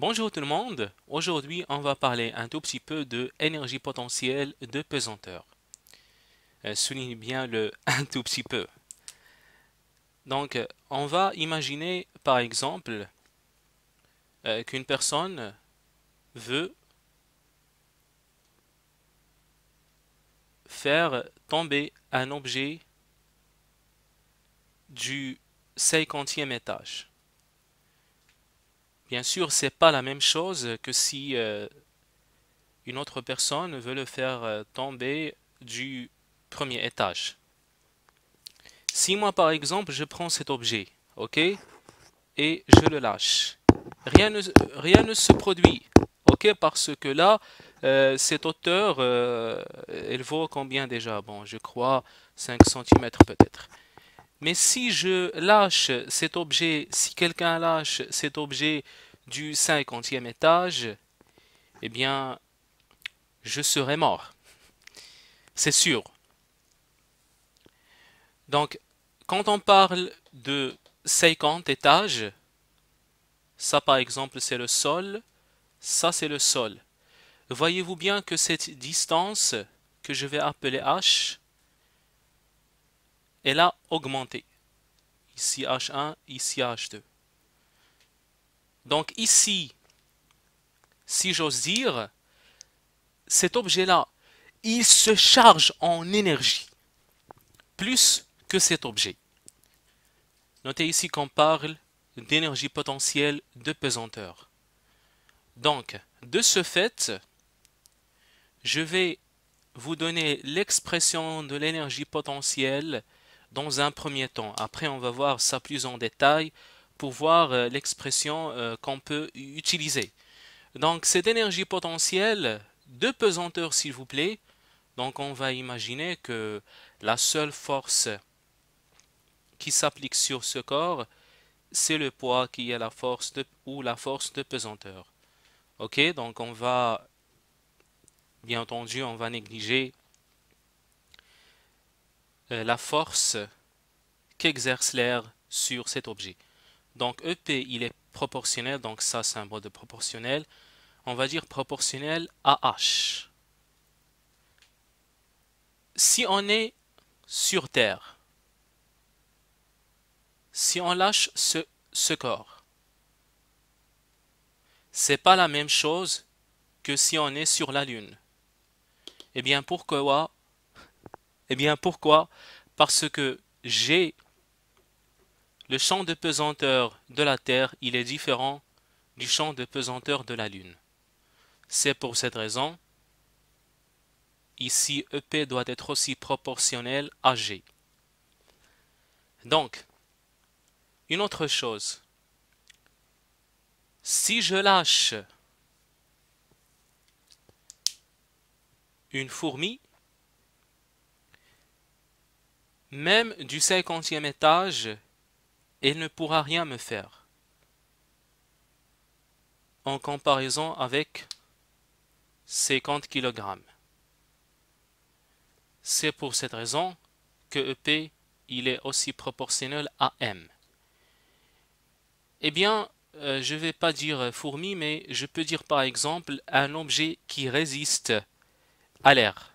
Bonjour tout le monde, aujourd'hui on va parler un tout petit peu de énergie potentielle de pesanteur. Euh, souligne bien le un tout petit peu. Donc on va imaginer par exemple euh, qu'une personne veut faire tomber un objet du 50e étage. Bien sûr, c'est pas la même chose que si euh, une autre personne veut le faire euh, tomber du premier étage. Si moi, par exemple, je prends cet objet, ok, et je le lâche, rien ne, rien ne se produit, ok, parce que là, euh, cette hauteur, elle vaut combien déjà Bon, je crois 5 cm peut-être. Mais si je lâche cet objet, si quelqu'un lâche cet objet du cinquantième étage, eh bien, je serai mort. C'est sûr. Donc, quand on parle de 50 étages, ça par exemple c'est le sol, ça c'est le sol. Voyez-vous bien que cette distance que je vais appeler h, elle a augmenté. Ici h1, ici h2. Donc ici, si j'ose dire, cet objet-là, il se charge en énergie plus que cet objet. Notez ici qu'on parle d'énergie potentielle de pesanteur. Donc, de ce fait, je vais vous donner l'expression de l'énergie potentielle dans un premier temps. Après, on va voir ça plus en détail pour voir euh, l'expression euh, qu'on peut utiliser. Donc cette énergie potentielle de pesanteur s'il vous plaît. Donc on va imaginer que la seule force qui s'applique sur ce corps, c'est le poids qui est la force de, ou la force de pesanteur. Ok, donc on va, bien entendu, on va négliger euh, la force qu'exerce l'air sur cet objet. Donc EP, il est proportionnel, donc ça c'est un mot de proportionnel. On va dire proportionnel à H. Si on est sur Terre, si on lâche ce, ce corps, c'est pas la même chose que si on est sur la Lune. Eh bien pourquoi Eh bien pourquoi Parce que j'ai le champ de pesanteur de la Terre, il est différent du champ de pesanteur de la Lune. C'est pour cette raison, ici EP doit être aussi proportionnel à G. Donc, une autre chose, si je lâche une fourmi, même du cinquantième étage, et ne pourra rien me faire. En comparaison avec 50 kg. C'est pour cette raison que EP il est aussi proportionnel à M. Eh bien, euh, je ne vais pas dire fourmi, mais je peux dire par exemple un objet qui résiste à l'air.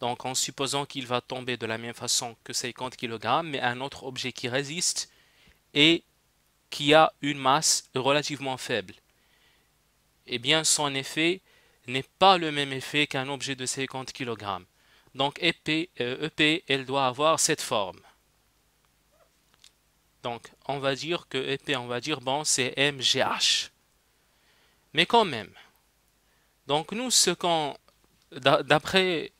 Donc en supposant qu'il va tomber de la même façon que 50 kg, mais un autre objet qui résiste, et qui a une masse relativement faible, eh bien son effet n'est pas le même effet qu'un objet de 50 kg. Donc EP, euh, e elle doit avoir cette forme. Donc on va dire que EP, on va dire, bon, c'est MGH. Mais quand même, donc nous, ce d'après,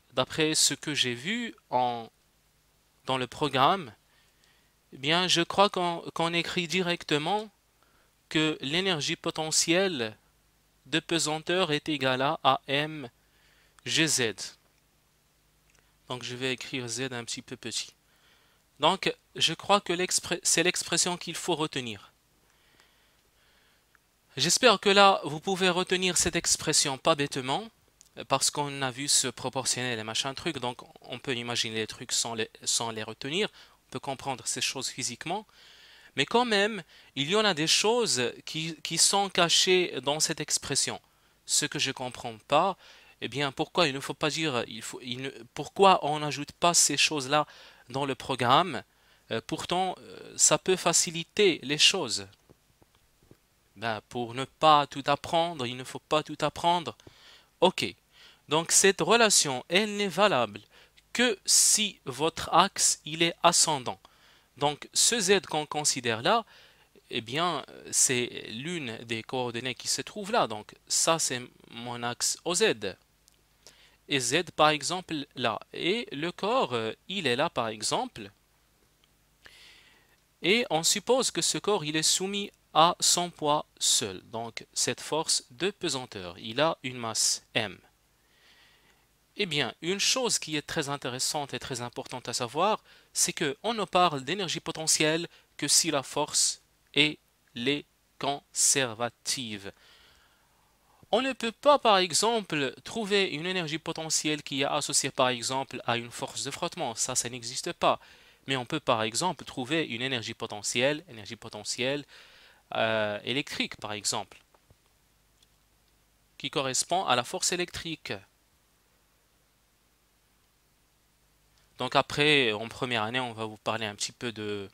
ce que j'ai vu dans le programme, eh bien, je crois qu'on écrit directement que l'énergie potentielle de pesanteur est égale à Mgz. Donc, je vais écrire Z un petit peu petit. Donc, je crois que c'est l'expression qu'il faut retenir. J'espère que là, vous pouvez retenir cette expression pas bêtement, parce qu'on a vu ce proportionnel et machin truc, donc on peut imaginer les trucs sans les retenir peut comprendre ces choses physiquement, mais quand même, il y en a des choses qui, sont cachées dans cette expression. Ce que je ne comprends pas, eh bien, pourquoi il ne faut pas dire, il faut, pourquoi on n'ajoute pas ces choses-là dans le programme euh, Pourtant, euh, ça peut faciliter les choses. Ben, pour ne pas tout apprendre, il ne faut pas tout apprendre. Ok, donc cette relation, elle n'est valable que si votre axe il est ascendant. Donc ce z qu'on considère là, eh bien c'est l'une des coordonnées qui se trouve là. Donc ça c'est mon axe OZ. Et z par exemple là. Et le corps euh, il est là par exemple. Et on suppose que ce corps il est soumis à son poids seul. Donc cette force de pesanteur. Il a une masse m. Eh bien, une chose qui est très intéressante et très importante à savoir, c'est que on ne parle d'énergie potentielle que si la force est les conservative. On ne peut pas, par exemple, trouver une énergie potentielle qui est associée, par exemple, à une force de frottement. Ça, ça n'existe pas. Mais on peut, par exemple, trouver une énergie potentielle, énergie potentielle euh, électrique, par exemple, qui correspond à la force électrique. Donc après, en première année, on va vous parler un petit peu de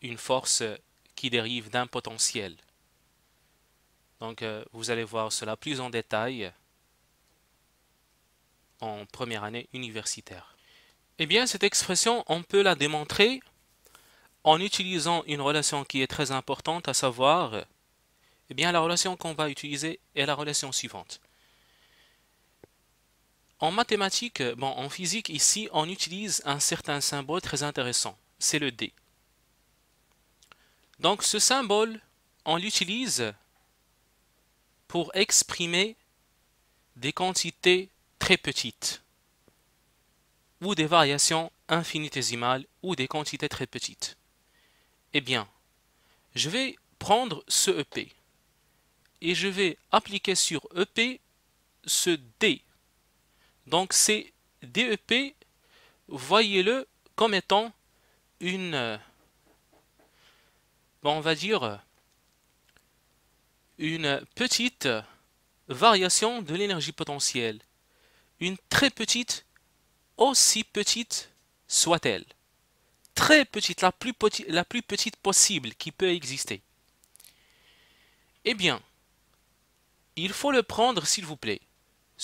une force qui dérive d'un potentiel. Donc euh, vous allez voir cela plus en détail en première année universitaire. Eh bien, cette expression, on peut la démontrer en utilisant une relation qui est très importante, à savoir, eh bien, la relation qu'on va utiliser est la relation suivante. En mathématiques, euh, bon, en physique ici, on utilise un certain symbole très intéressant, c'est le D. Donc ce symbole, on l'utilise pour exprimer des quantités très petites ou des variations infinitésimales ou des quantités très petites. Eh bien, je vais prendre ce EP et je vais appliquer sur EP ce D donc ces DEP, voyez-le comme étant une, euh, on va dire, euh, une petite variation de l'énergie potentielle. Une très petite, aussi petite soit-elle. Très petite, la plus, la plus petite possible qui peut exister. Eh bien, il faut le prendre, s'il vous plaît,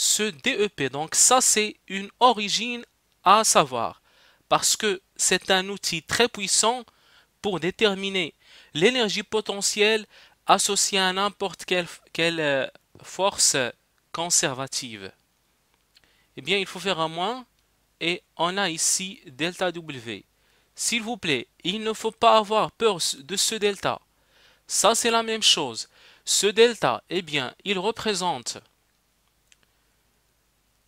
ce DEP. Donc ça, c'est une origine à savoir parce que c'est un outil très puissant pour déterminer l'énergie potentielle associée à n'importe quelle, euh, force conservative. Eh bien, il faut faire un moins et on a ici delta W. S'il vous plaît, il ne faut pas avoir peur de ce delta. Ça, c'est la même chose. Ce delta, eh bien, il représente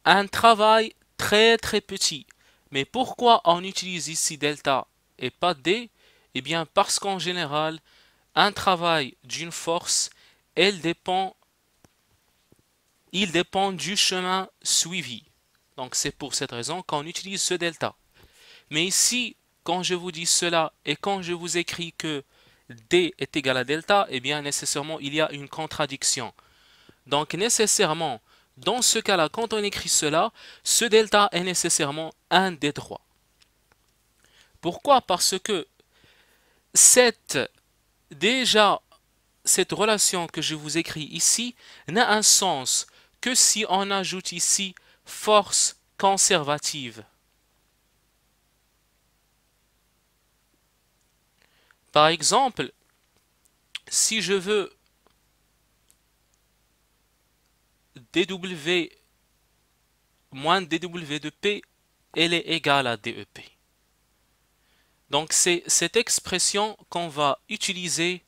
un travail très très petit. Mais pourquoi on utilise ici delta et pas D Eh bien parce qu'en général, un travail d'une force, elle dépend, il dépend du chemin suivi. Donc c'est pour cette raison qu'on utilise ce delta. Mais ici, quand je vous dis cela et quand je vous écris que D est égal à delta, eh bien nécessairement il y a une contradiction. Donc nécessairement, dans ce cas-là, quand on écrit cela, ce delta est nécessairement un des trois. Pourquoi Parce que cette, déjà, cette relation que je vous écris ici n'a un sens que si on ajoute ici force conservative. Par exemple, si je veux dW moins dW de P, elle est égale à DEP. Donc c'est cette expression qu'on va utiliser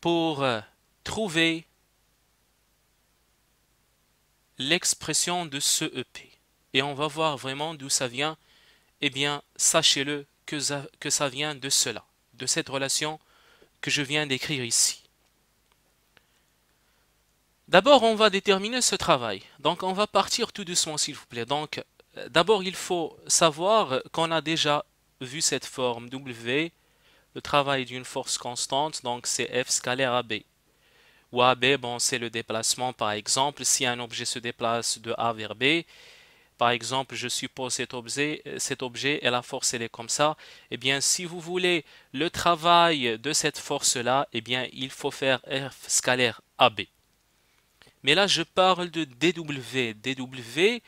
pour euh, trouver l'expression de ce EP. Et on va voir vraiment d'où ça vient. Eh bien, sachez-le que, que ça vient de cela, de cette relation que je viens d'écrire ici. D'abord, on va déterminer ce travail. Donc, on va partir tout doucement, s'il vous plaît. Donc, euh, d'abord, il faut savoir qu'on a déjà vu cette forme W, le travail d'une force constante, donc c'est F scalaire AB. Ou AB, bon, c'est le déplacement, par exemple. Si un objet se déplace de A vers B, par exemple, je suppose cet objet, euh, cet objet et la force, elle est comme ça. Eh bien, si vous voulez le travail de cette force-là, eh bien, il faut faire F scalaire AB. Mais là, je parle de DW. DW,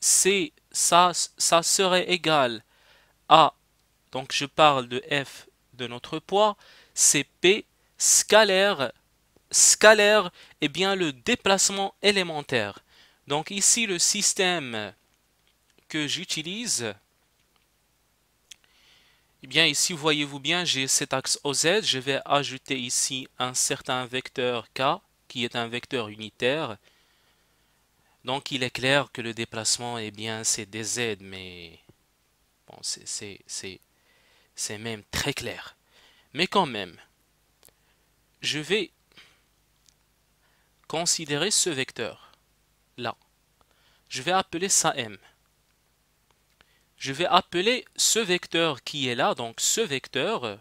ça, ça serait égal à, donc je parle de F de notre poids, c'est P scalaire, scalaire, et bien le déplacement élémentaire. Donc ici, le système que j'utilise, eh bien ici, voyez-vous bien, j'ai cet axe OZ, je vais ajouter ici un certain vecteur K, qui est un vecteur unitaire. Donc il est clair que le déplacement, eh bien, c'est dz, mais bon, c'est même très clair. Mais quand même, je vais considérer ce vecteur là. Je vais appeler ça m. Je vais appeler ce vecteur qui est là, donc ce vecteur,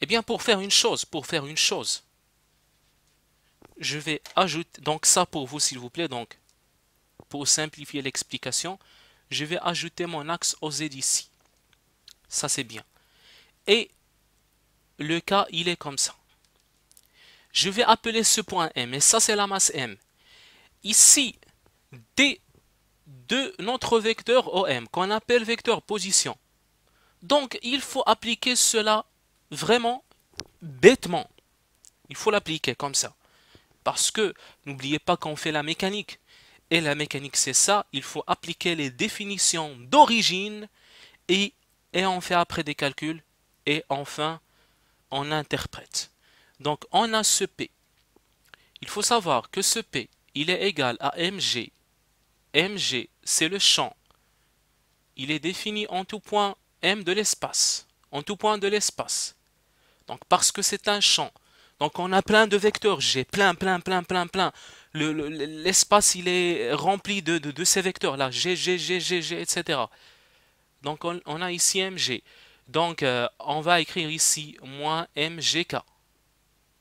eh bien pour faire une chose, pour faire une chose je vais ajouter donc ça pour vous s'il vous plaît donc pour simplifier l'explication je vais ajouter mon axe OZ ici ça c'est bien et le cas il est comme ça je vais appeler ce point M et ça c'est la masse M ici D de notre vecteur OM qu'on appelle vecteur position donc il faut appliquer cela vraiment bêtement il faut l'appliquer comme ça parce que n'oubliez pas qu'on fait la mécanique. Et la mécanique, c'est ça. Il faut appliquer les définitions d'origine et, on fait après des calculs. Et enfin, on interprète. Donc, on a ce P. Il faut savoir que ce P, il est égal à MG. MG, c'est le champ. Il est défini en tout point M de l'espace. En tout point de l'espace. Donc, parce que c'est un champ, donc on a plein de vecteurs G, plein, plein, plein, plein, plein. L'espace, le, il est rempli de, ces vecteurs-là, G, G, G, G, G, etc. Donc on, a ici MG. Donc euh, on va écrire ici moins MGK.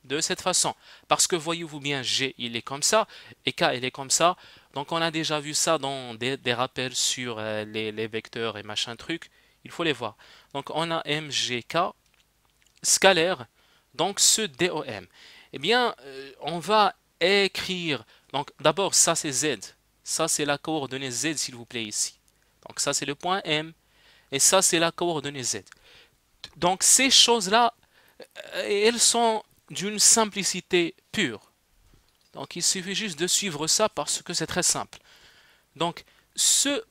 De cette façon. Parce que voyez-vous bien, G, il est comme ça, et K, il est comme ça. Donc on a déjà vu ça dans des, rappels sur euh, les, les, vecteurs et machin truc. Il faut les voir. Donc on a MGK scalaire donc ce DOM, eh bien, euh, on va écrire, donc d'abord, ça c'est Z, ça c'est la coordonnée Z, s'il vous plaît, ici. Donc ça c'est le point M, et ça c'est la coordonnée Z. Donc ces choses-là, euh, elles sont d'une simplicité pure. Donc il suffit juste de suivre ça parce que c'est très simple. Donc ce,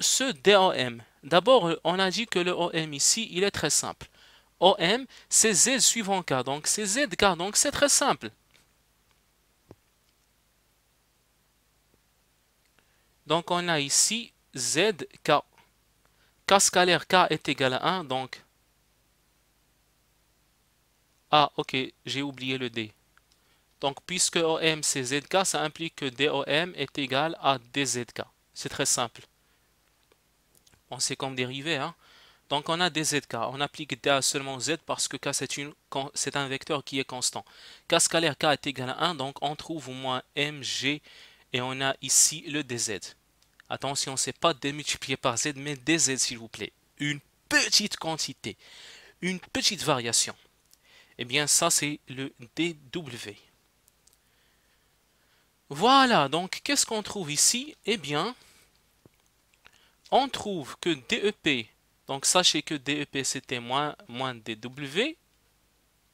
ce DOM, d'abord on a dit que le OM ici, il est très simple. OM, c'est Z suivant K. Donc c'est ZK, donc c'est très simple. Donc on a ici ZK. K scalaire K est égal à 1, donc... Ah, ok, j'ai oublié le D. Donc puisque OM c'est ZK, ça implique que DOM est égal à DZK. C'est très simple. on sait comme dérivé, hein donc on a DZK. On applique d à seulement z parce que k c'est un vecteur qui est constant. k scalaire k est égal à 1, donc on trouve au moins mg et on a ici le dz. Attention, c'est pas démultiplié par z, mais dz s'il vous plaît. Une petite quantité, une petite variation. Eh bien ça c'est le dw. Voilà, donc qu'est-ce qu'on trouve ici Eh bien, on trouve que DEP donc sachez que DEP c'était moins, DW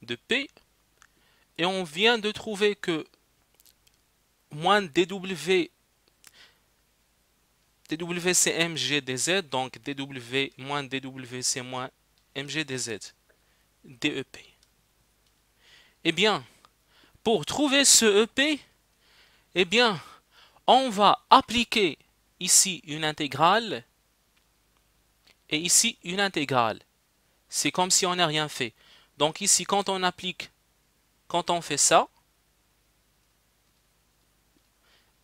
de P. Et on vient de trouver que moins DW, DW c'est donc DW moins DW c'est moins MGDZ, DEP. Eh bien, pour trouver ce EP, eh bien, on va appliquer ici une intégrale et ici une intégrale. C'est comme si on n'a rien fait. Donc ici, quand on applique, quand on fait ça,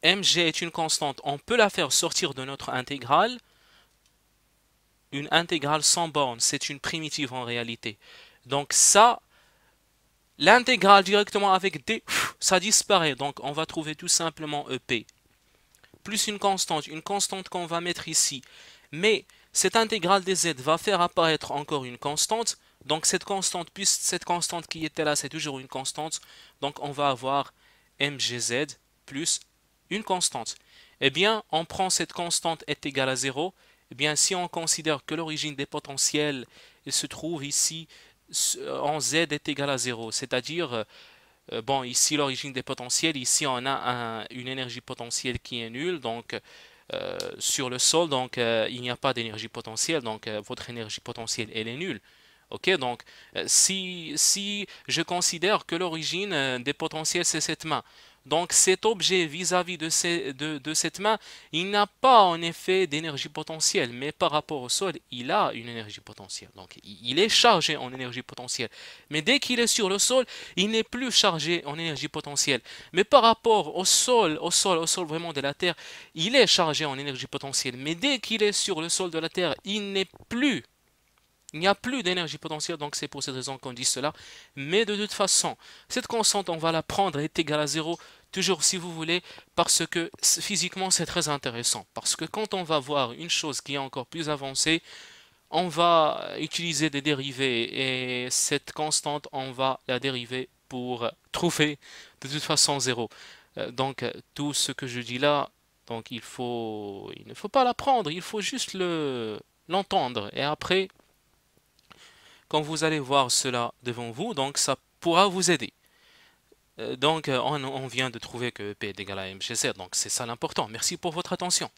mg est une constante. On peut la faire sortir de notre intégrale. Une intégrale sans borne, c'est une primitive en réalité. Donc ça, l'intégrale directement avec d, ça disparaît. Donc on va trouver tout simplement EP. Plus une constante, une constante qu'on va mettre ici. Mais cette intégrale de z va faire apparaître encore une constante. Donc cette constante, plus cette constante qui était là, c'est toujours une constante. Donc on va avoir mgz plus une constante. Eh bien, on prend cette constante est égale à 0. Eh bien, si on considère que l'origine des potentiels se trouve ici euh, en z est égale à 0, c'est-à-dire, euh, bon, ici l'origine des potentiels, ici on a une énergie potentielle qui est nulle, donc euh, sur le sol, donc euh, il n'y a pas d'énergie potentielle, donc euh, votre énergie potentielle elle est nulle. donc si, si je considère que l'origine des potentiels c'est cette main, donc cet objet vis-à-vis de, de, cette main, il n'a pas en effet d'énergie potentielle, mais par rapport au sol, il a une énergie potentielle. Donc il est chargé en énergie potentielle. Mais dès qu'il est sur le sol, il n'est plus chargé en énergie potentielle. Mais par rapport au sol, au sol, au sol vraiment de la Terre, il est chargé en énergie potentielle. Mais dès qu'il est sur le sol de la Terre, il n'est plus il n'y a plus d'énergie potentielle, donc c'est pour cette raison qu'on dit cela. Mais de toute façon, cette constante, on va la prendre, est égale à zéro toujours si vous voulez, parce que physiquement, c'est très intéressant. Parce que quand on va voir une chose qui est encore plus avancée, on va utiliser des dérivés, et cette constante, on va la dériver pour trouver de toute façon 0. Euh, donc tout ce que je dis là, donc il, ne faut pas la prendre, il faut juste l'entendre. et après, quand vous allez voir cela devant vous, donc ça pourra vous aider. Euh, donc euh, on, on vient de trouver que P est égal à MGZ, donc c'est ça l'important. Merci pour votre attention.